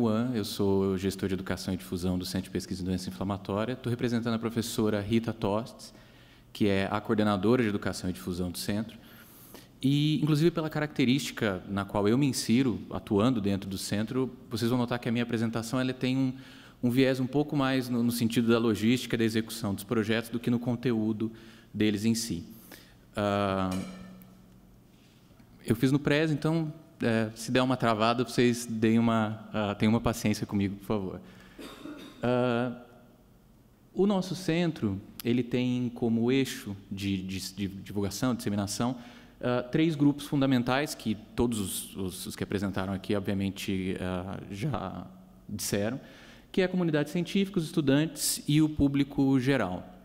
Juan, eu sou gestor de educação e difusão do Centro de Pesquisa em Doença Inflamatória. Estou representando a professora Rita Tostes, que é a coordenadora de educação e difusão do centro. E, inclusive, pela característica na qual eu me insiro, atuando dentro do centro, vocês vão notar que a minha apresentação ela tem um, um viés um pouco mais no, no sentido da logística da execução dos projetos do que no conteúdo deles em si. Uh, eu fiz no PRES, então é, se der uma travada, vocês deem uma, uh, tenham uma paciência comigo, por favor. Uh, o nosso centro ele tem como eixo de, de, de divulgação, disseminação, uh, três grupos fundamentais que todos os, os, os que apresentaram aqui, obviamente, já disseram, que é a comunidade científica, os estudantes e o público geral.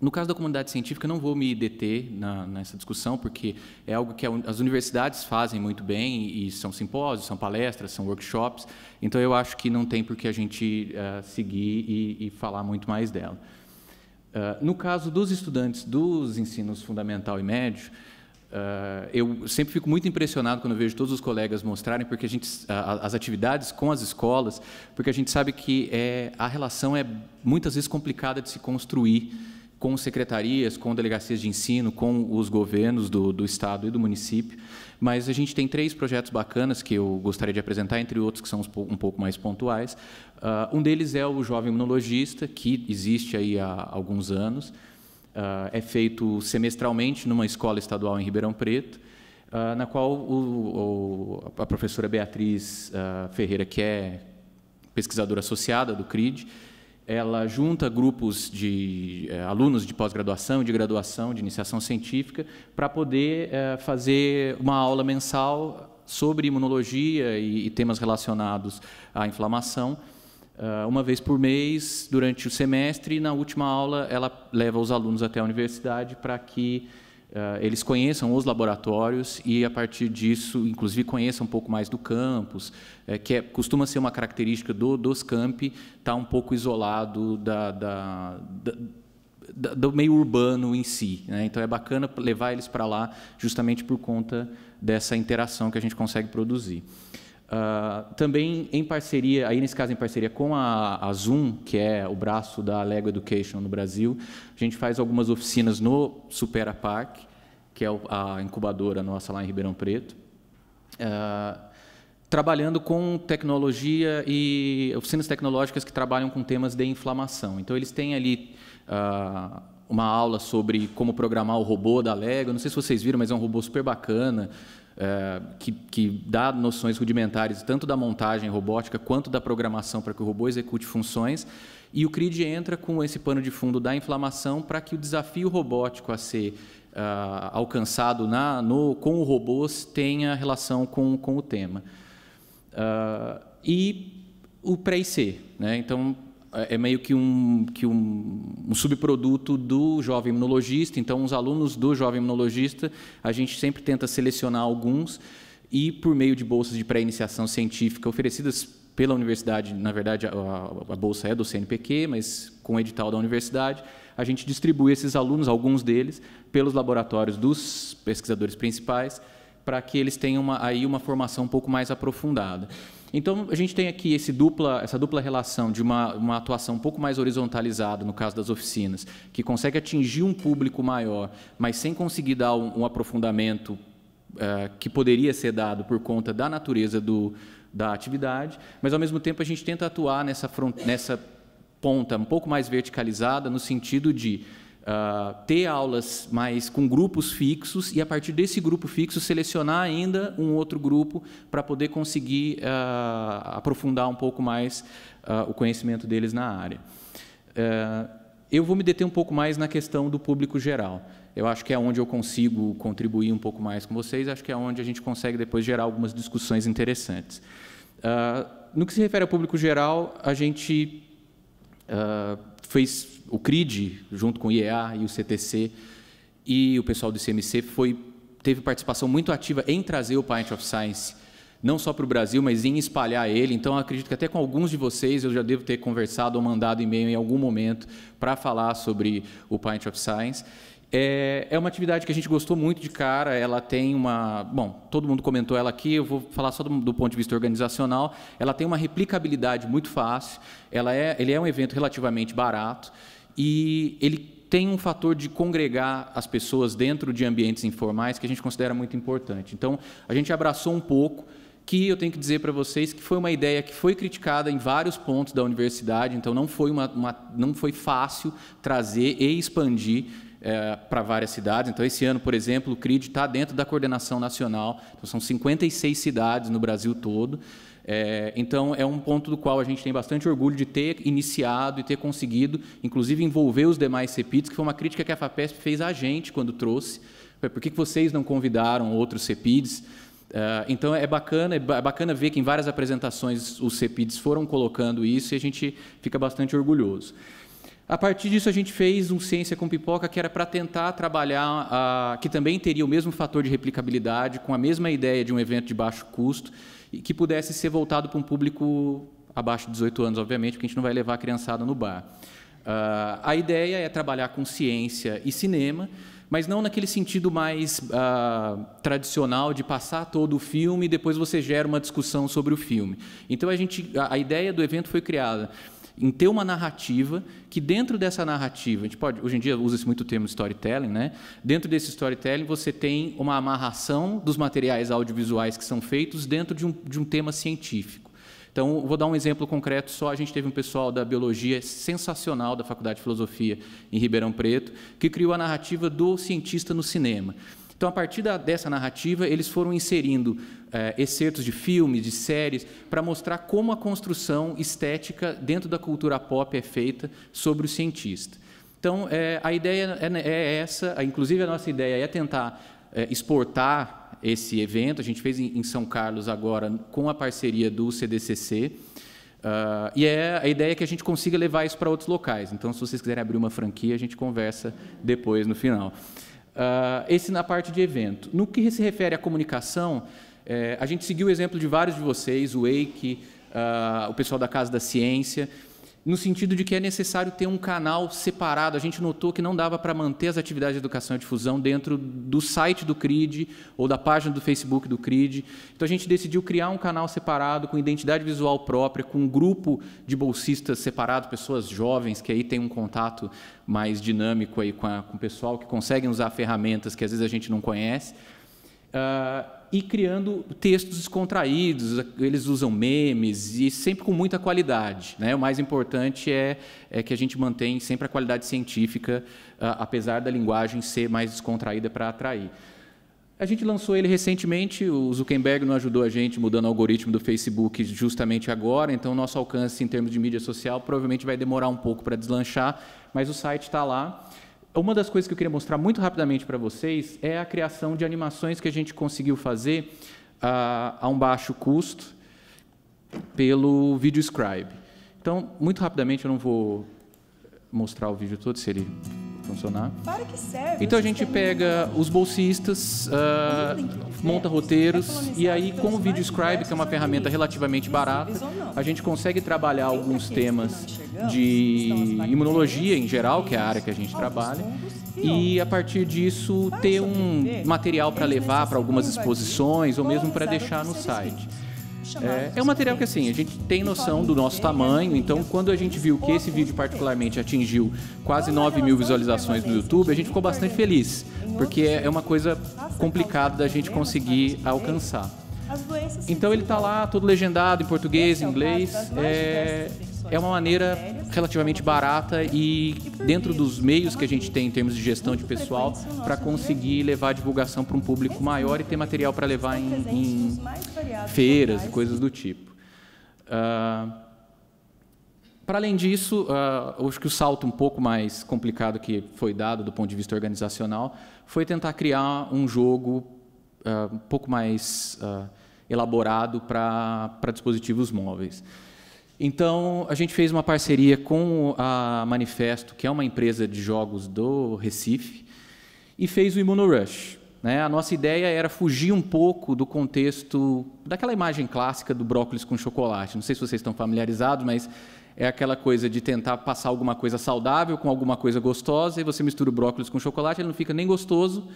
No caso da comunidade científica, não vou me deter na, nessa discussão, porque é algo que as universidades fazem muito bem, e são simpósios, são palestras, são workshops, então eu acho que não tem por que a gente uh, seguir e, e, falar muito mais dela. Uh, no caso dos estudantes dos ensinos fundamental e médio, Uh, eu sempre fico muito impressionado quando vejo todos os colegas mostrarem porque a gente, as atividades com as escolas, porque a gente sabe que é, a relação é muitas vezes complicada de se construir com secretarias, com delegacias de ensino, com os governos do, do Estado e do município. Mas a gente tem três projetos bacanas que eu gostaria de apresentar, entre outros que são um pouco mais pontuais. Uh, um deles é o Jovem Imunologista, que existe aí há alguns anos. Uh, é feito semestralmente numa escola estadual em Ribeirão Preto. Uh, na qual o, o, a professora Beatriz uh, Ferreira, que é pesquisadora associada do CRID, ela junta grupos de eh, alunos de pós-graduação, de graduação, de iniciação científica, para poder eh, fazer uma aula mensal sobre imunologia e, e temas relacionados à inflamação, eh, uma vez por mês, durante o semestre, e na última aula ela leva os alunos até a universidade para que eh, eles conheçam os laboratórios e, a partir disso, inclusive conheçam um pouco mais do campus, eh, que é, costuma ser uma característica do, dos campi, está um pouco isolado da, da, da do meio urbano em si. Né? Então é bacana levar eles para lá justamente por conta dessa interação que a gente consegue produzir. Ah, também em parceria, aí nesse caso em parceria com a, a, Zoom, que é o braço da Lego Education no Brasil, a gente faz algumas oficinas no Supera Park, que é a incubadora nossa lá em Ribeirão Preto, uh, trabalhando com tecnologia e oficinas tecnológicas que trabalham com temas de inflamação. Então, eles têm ali uh, uma aula sobre como programar o robô da Lego. Não sei se vocês viram, mas é um robô super bacana é, que, que, dá noções rudimentares tanto da montagem robótica quanto da programação para que o robô execute funções. E o CRID entra com esse pano de fundo da inflamação para que o desafio robótico a ser uh, alcançado na, no, com o robôs tenha relação com, com o tema. Uh, e o pré-IC. Né? Então, é, é meio que um, que um, um subproduto do jovem imunologista. Então, os alunos do jovem imunologista, a gente sempre tenta selecionar alguns e, por meio de bolsas de pré-iniciação científica oferecidas pela universidade, na verdade, a, a, bolsa é do CNPq, mas com o edital da universidade, a gente distribui esses alunos, alguns deles, pelos laboratórios dos pesquisadores principais, para que eles tenham uma, aí uma formação um pouco mais aprofundada. Então, a gente tem aqui dupla, essa dupla relação de uma, uma atuação um pouco mais horizontalizada, no caso das oficinas, que consegue atingir um público maior, mas sem conseguir dar um, um aprofundamento uh, que poderia ser dado por conta da natureza do, da atividade, mas, ao mesmo tempo, a gente tenta atuar nessa, front, nessa ponta um pouco mais verticalizada, no sentido de Uh, ter aulas mais com grupos fixos e, a partir desse grupo fixo, selecionar ainda um outro grupo para poder conseguir uh, aprofundar um pouco mais uh, o conhecimento deles na área. eu vou me deter um pouco mais na questão do público geral. Eu acho que é onde eu consigo contribuir um pouco mais com vocês, acho que é onde a gente consegue depois gerar algumas discussões interessantes. no que se refere ao público geral, a gente fez o CRID, junto com o IEA e o CTC, e o pessoal do CMC foi, teve participação muito ativa em trazer o Pint of Science, não só para o Brasil, mas em espalhar ele. Então, acredito que até com alguns de vocês eu já devo ter conversado ou mandado e-mail em algum momento para falar sobre o Pint of Science. É, é uma atividade que a gente gostou muito de cara. Ela tem uma. Bom, todo mundo comentou ela aqui, eu vou falar só do, do ponto de vista organizacional. Ela tem uma replicabilidade muito fácil, ela é, ele é um evento relativamente barato e ele tem um fator de congregar as pessoas dentro de ambientes informais que a gente considera muito importante. Então, a gente abraçou um pouco que eu tenho que dizer para vocês que foi uma ideia que foi criticada em vários pontos da universidade, então não foi, uma, uma não foi fácil trazer e expandir é, para várias cidades. Então, esse ano, por exemplo, o CRID está dentro da coordenação nacional. Então, são 56 cidades no Brasil todo. É, então, é um ponto do qual a gente tem bastante orgulho de ter iniciado e ter conseguido, inclusive, envolver os demais CEPITs, que foi uma crítica que a FAPESP fez a gente quando trouxe. Foi, por que vocês não convidaram outros CEPITs? Uh, é, então é bacana, é, é bacana ver que em várias apresentações os CEPIDs foram colocando isso e a gente fica bastante orgulhoso. A partir disso, a gente fez um Ciência com Pipoca que era para tentar trabalhar, a, que também teria o mesmo fator de replicabilidade, com a mesma ideia de um evento de baixo custo, e que pudesse ser voltado para um público abaixo de 18 anos, obviamente, porque a gente não vai levar a criançada no bar. Uh, a ideia é trabalhar com ciência e cinema, mas não naquele sentido mais uh, tradicional de passar todo o filme e depois você gera uma discussão sobre o filme. Então a gente, a, a ideia do evento foi criada em ter uma narrativa que dentro dessa narrativa, a gente pode, hoje em dia usa-se muito o termo storytelling, né? Dentro desse storytelling você tem uma amarração dos materiais audiovisuais que são feitos dentro de um, de um tema científico. Então, vou dar um exemplo concreto só. A gente teve um pessoal da biologia sensacional da Faculdade de Filosofia em Ribeirão Preto, que criou a narrativa do cientista no cinema. Então, a partir da, dessa narrativa, eles foram inserindo é, excertos de filmes, de séries, para mostrar como a construção estética dentro da cultura pop é feita sobre o cientista. Então, é, a ideia é, né, é essa, inclusive a nossa ideia é tentar é, exportar esse evento. A gente fez em, em, São Carlos agora com a parceria do CDCC. Uh, ah, e é a ideia é que a gente consiga levar isso para outros locais. Então, se vocês quiserem abrir uma franquia, a gente conversa depois no final. Uh, esse na parte de evento. No que se refere à comunicação, eh, a gente seguiu o exemplo de vários de vocês, o Wake, uh, o pessoal da Casa da Ciência no sentido de que é necessário ter um canal separado. A gente notou que não dava para manter as atividades de educação e difusão dentro do site do CRID ou da página do Facebook do CRID. Então a gente decidiu criar um canal separado, com identidade visual própria, com um grupo de bolsistas separado, pessoas jovens que aí tem um contato mais dinâmico aí com, com o pessoal, que conseguem usar ferramentas que às vezes a gente não conhece. Uh, e criando textos descontraídos, eles usam memes e sempre com muita qualidade. Né? O mais importante é, é, que a gente mantém sempre a qualidade científica, uh, apesar da linguagem ser mais descontraída para atrair. A gente lançou ele recentemente, o Zuckerberg não ajudou a gente mudando o algoritmo do Facebook justamente agora, então nosso alcance em termos de mídia social provavelmente vai demorar um pouco para deslanchar, mas o site está lá uma das coisas que eu queria mostrar muito rapidamente para vocês é a criação de animações que a gente conseguiu fazer a, ah, a um baixo custo pelo VideoScribe. Então, muito rapidamente, eu não vou mostrar o vídeo todo, se ele funcionar. Para que serve? Então a gente pega os bolsistas, uh, monta é, roteiros é e aí com o VideoScribe, que é uma ferramenta relativamente barata, a gente consegue trabalhar alguns temas de imunologia em geral, que é a área que a gente trabalha, e a partir disso ter um material para levar para algumas exposições ou mesmo para deixar no site. É, é um material que assim, a gente tem noção do nosso é tamanho, então quando a gente viu que esse vídeo particularmente atingiu quase 9 mil visualizações no YouTube, a gente ficou é bastante feliz, porque é uma coisa tá complicada da gente conseguir né? alcançar. Então ele está lá, todo legendado em é português, em inglês. É, é uma maneira relativamente barata e dentro dos meios que a gente tem em termos de gestão de pessoal para conseguir levar a divulgação para um público maior e ter material para levar em, em feiras e coisas do tipo. Uh, ah, para além disso, uh, acho que o salto um pouco mais complicado que foi dado do ponto de vista organizacional foi tentar criar um jogo uh, um pouco mais uh, elaborado para dispositivos móveis. Então, a gente fez uma parceria com a Manifesto, que é uma empresa de jogos do Recife, e fez o Immunorush. Né? A nossa ideia era fugir um pouco do contexto, daquela imagem clássica do brócolis com chocolate. Não sei se vocês estão familiarizados, mas é aquela coisa de tentar passar alguma coisa saudável com alguma coisa gostosa, e você mistura o brócolis com chocolate, ele não fica nem gostoso,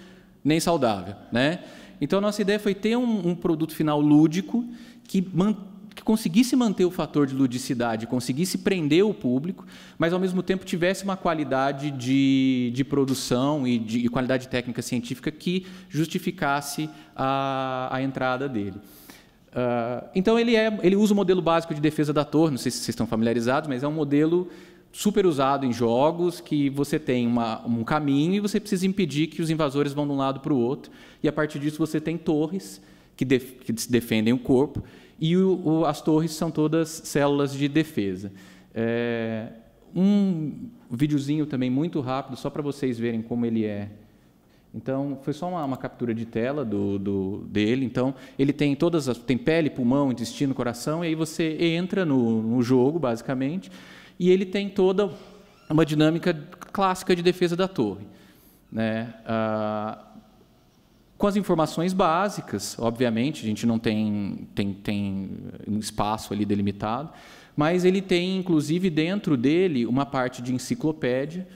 nem saudável. Né? Então, a nossa ideia foi ter um, um produto final lúdico que mantém que conseguisse manter o fator de ludicidade, conseguisse prender o público, mas ao mesmo tempo tivesse uma qualidade de, de produção e de e qualidade técnica científica que justificasse a, a entrada dele. Uh, então ele, é, ele usa o modelo básico de defesa da torre, não sei se vocês estão familiarizados, mas é um modelo super usado em jogos, que você tem uma, um caminho e você precisa impedir que os invasores vão de um lado para o outro. E a partir disso você tem torres que, def que defendem o corpo e o, o, as torres são todas células de defesa. É, um videozinho também muito rápido, só para vocês verem como ele é. Então, foi só uma, uma captura de tela do, do, dele. Então, ele tem todas as, tem pele, pulmão, intestino, coração, e aí você entra no, no jogo, basicamente, e ele tem toda uma dinâmica clássica de defesa da torre. Né? Ah, com as informações básicas, obviamente, a gente não tem, tem, tem um espaço ali delimitado, mas ele tem, inclusive, dentro dele uma parte de enciclopédia,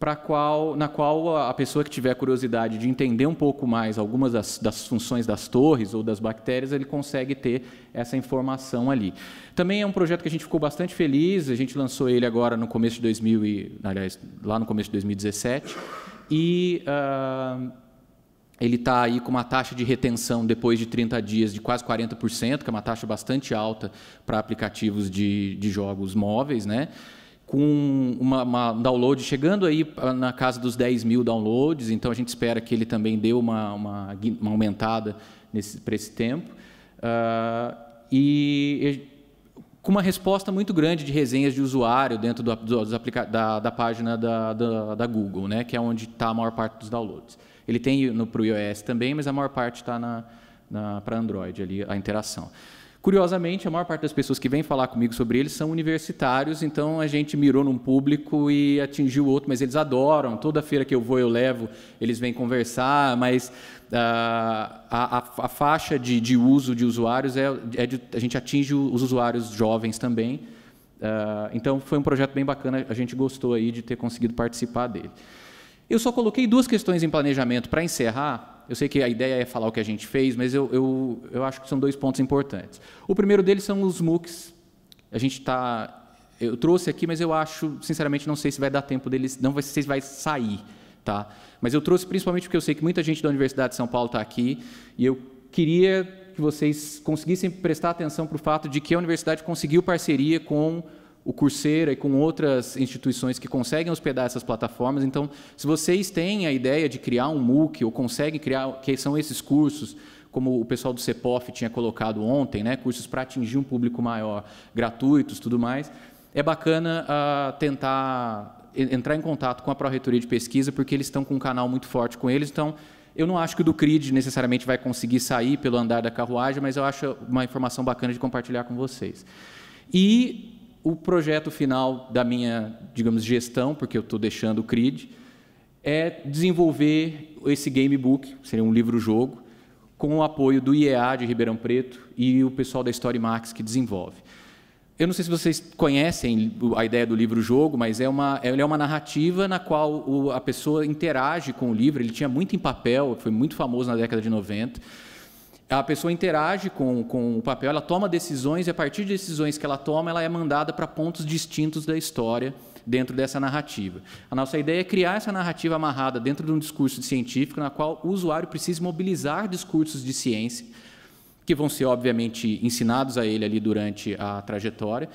para qual, na qual a pessoa que tiver curiosidade de entender um pouco mais algumas das, das, funções das torres ou das bactérias, ele consegue ter essa informação ali. Também é um projeto que a gente ficou bastante feliz, a gente lançou ele agora no começo de 2000 e, aliás, lá no começo de 2017 e uh, ele está aí com uma taxa de retenção depois de 30 dias de quase 40%, que é uma taxa bastante alta para aplicativos de, de jogos móveis, né? com uma, uma download chegando aí ah, na casa dos 10 mil downloads, então a gente espera que ele também dê uma, uma, uma aumentada para esse tempo. Uh, e com uma resposta muito grande de resenhas de usuário dentro do, do, da, da, página da, da, da, Google, né, que é onde está a maior parte dos downloads. Ele tem para o iOS também, mas a maior parte está na, na para Android, ali, a interação. Curiosamente, a maior parte das pessoas que vêm falar comigo sobre eles são universitários, então a gente mirou num público e atingiu outro, mas eles adoram. Toda feira que eu vou, eu levo, eles vêm conversar, mas uh, a, a, a, faixa de, de, uso de usuários é, é de, a gente atinge os usuários jovens também. Uh, então foi um projeto bem bacana, a gente gostou aí de ter conseguido participar dele. Eu só coloquei duas questões em planejamento para encerrar, eu sei que a ideia é falar o que a gente fez, mas eu, eu, eu acho que são dois pontos importantes. O primeiro deles são os MOOCs. A gente está. Eu trouxe aqui, mas eu acho, sinceramente, não sei se vai dar tempo deles, não sei se vai sair. Tá? Mas eu trouxe principalmente porque eu sei que muita gente da Universidade de São Paulo está aqui e eu queria que vocês conseguissem prestar atenção para o fato de que a universidade conseguiu parceria com o Curseira e com outras instituições que conseguem hospedar essas plataformas. Então, se vocês têm a ideia de criar um MOOC ou conseguem criar, que são esses cursos, como o pessoal do CEPOF tinha colocado ontem, né, cursos para atingir um público maior, gratuitos, tudo mais, é bacana uh, tentar entrar em contato com a Pró-Reitoria de Pesquisa, porque eles estão com um canal muito forte com eles, então eu não acho que o do CRID necessariamente vai conseguir sair pelo andar da carruagem, mas eu acho uma informação bacana de compartilhar com vocês. E o projeto final da minha, digamos, gestão, porque eu estou deixando o CRID, é desenvolver esse gamebook, seria um livro-jogo, com o apoio do IEA de Ribeirão Preto e o pessoal da Storymax que desenvolve. Eu não sei se vocês conhecem a ideia do livro-jogo, mas é uma, é uma narrativa na qual a pessoa interage com o livro. Ele tinha muito em papel, foi muito famoso na década de 90 a pessoa interage com, com o papel, ela toma decisões e a partir de decisões que ela toma, ela é mandada para pontos distintos da história dentro dessa narrativa. A nossa ideia é criar essa narrativa amarrada dentro de um discurso científico na qual o usuário precisa mobilizar discursos de ciência que vão ser obviamente ensinados a ele ali durante a trajetória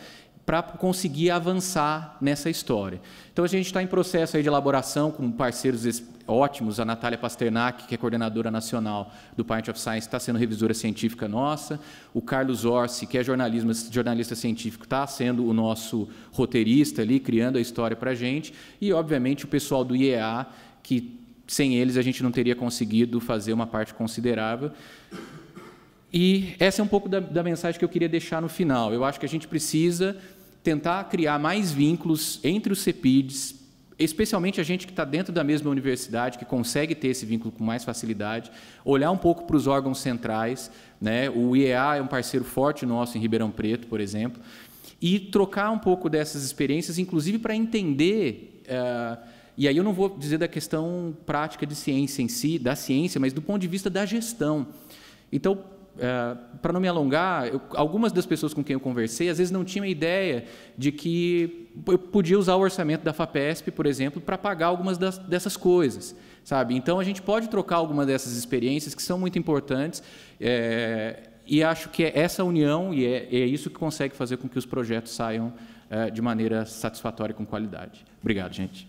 para conseguir avançar nessa história. Então a gente está em processo de elaboração com parceiros ótimos, a Natália Pasternak, que é coordenadora nacional do Parent of Science, está sendo revisora científica nossa, o Carlos Orsi, que é jornalista científico, está sendo o nosso roteirista ali, criando a história para a gente, e obviamente o pessoal do IEA, que sem eles a gente não teria conseguido fazer uma parte considerável. E essa é um pouco da, da, mensagem que eu queria deixar no final. Eu acho que a gente precisa tentar criar mais vínculos entre os CEPIDs, especialmente a gente que está dentro da mesma universidade, que consegue ter esse vínculo com mais facilidade, olhar um pouco para os órgãos centrais, né? o IEA é um parceiro forte nosso em Ribeirão Preto, por exemplo, e trocar um pouco dessas experiências, inclusive para entender. Uh, e aí eu não vou dizer da questão prática de ciência em si, da ciência, mas do ponto de vista da gestão. Então, é, para não me alongar, eu, algumas das pessoas com quem eu conversei às vezes não tinham ideia de que eu podia usar o orçamento da FAPESP, por exemplo, para pagar algumas das, dessas coisas, sabe? Então a gente pode trocar algumas dessas experiências que são muito importantes é, e acho que é essa união e é, é, isso que consegue fazer com que os projetos saiam é, de maneira satisfatória e com qualidade. Obrigado, gente.